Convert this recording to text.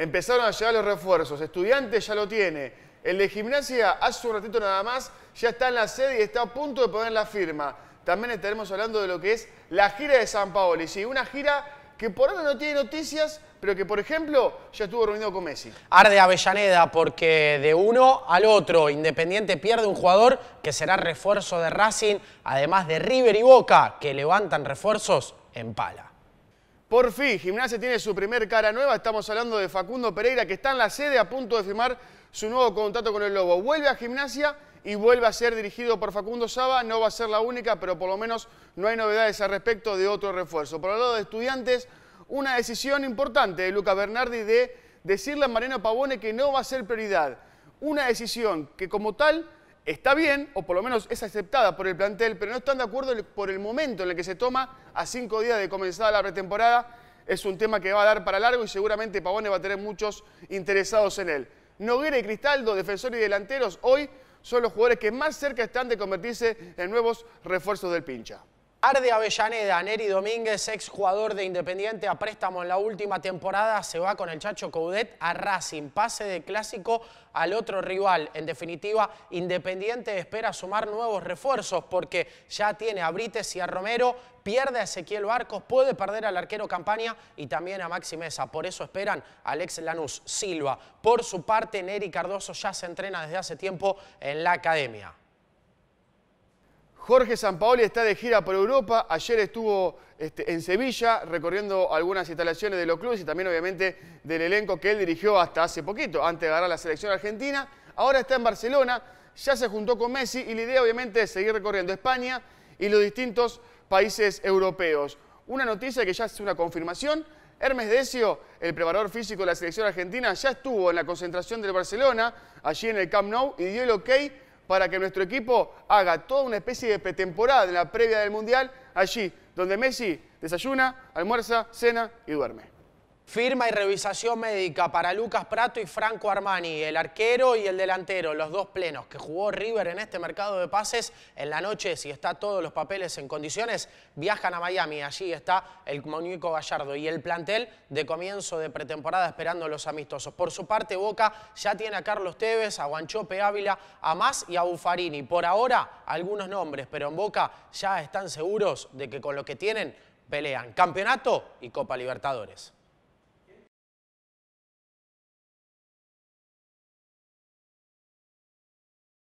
Empezaron a llegar los refuerzos. Estudiantes ya lo tiene. El de gimnasia hace un ratito nada más. Ya está en la sede y está a punto de poner la firma. También estaremos hablando de lo que es la gira de San Paolo. Y sí, una gira que por ahora no tiene noticias, pero que por ejemplo ya estuvo reunido con Messi. Arde Avellaneda porque de uno al otro Independiente pierde un jugador que será refuerzo de Racing, además de River y Boca, que levantan refuerzos en pala. Por fin, Gimnasia tiene su primer cara nueva. Estamos hablando de Facundo Pereira, que está en la sede a punto de firmar su nuevo contrato con el Lobo. Vuelve a Gimnasia y vuelve a ser dirigido por Facundo Saba. No va a ser la única, pero por lo menos no hay novedades al respecto de otro refuerzo. Por el lado de estudiantes, una decisión importante de Luca Bernardi de decirle a Mariano Pavone que no va a ser prioridad. Una decisión que como tal está bien, o por lo menos es aceptada por el plantel, pero no están de acuerdo por el momento en el que se toma a cinco días de comenzada la pretemporada. Es un tema que va a dar para largo y seguramente Pavone va a tener muchos interesados en él. Noguera y Cristaldo, defensor y delanteros, hoy son los jugadores que más cerca están de convertirse en nuevos refuerzos del pincha. Arde Avellaneda, Neri Domínguez, ex jugador de Independiente a préstamo en la última temporada, se va con el Chacho Coudet a Racing. Pase de clásico al otro rival. En definitiva, Independiente espera sumar nuevos refuerzos porque ya tiene a Brites y a Romero, pierde a Ezequiel Barcos, puede perder al arquero Campaña y también a Maxi Mesa. Por eso esperan a Alex Lanús Silva. Por su parte, Neri Cardoso ya se entrena desde hace tiempo en la academia. Jorge Sampaoli está de gira por Europa. Ayer estuvo este, en Sevilla recorriendo algunas instalaciones de los clubes y también obviamente del elenco que él dirigió hasta hace poquito, antes de ganar la selección argentina. Ahora está en Barcelona, ya se juntó con Messi y la idea obviamente es seguir recorriendo España y los distintos países europeos. Una noticia que ya es una confirmación. Hermes Decio, el preparador físico de la selección argentina, ya estuvo en la concentración del Barcelona, allí en el Camp Nou, y dio el ok para que nuestro equipo haga toda una especie de pretemporada en la previa del Mundial, allí donde Messi desayuna, almuerza, cena y duerme. Firma y revisación médica para Lucas Prato y Franco Armani, el arquero y el delantero, los dos plenos que jugó River en este mercado de pases. En la noche, si está todos los papeles en condiciones, viajan a Miami. Allí está el Mónico Gallardo y el plantel de comienzo de pretemporada esperando los amistosos. Por su parte, Boca ya tiene a Carlos Tevez, a Guanchope Ávila, a Más y a Bufarini. Por ahora, algunos nombres, pero en Boca ya están seguros de que con lo que tienen pelean campeonato y Copa Libertadores.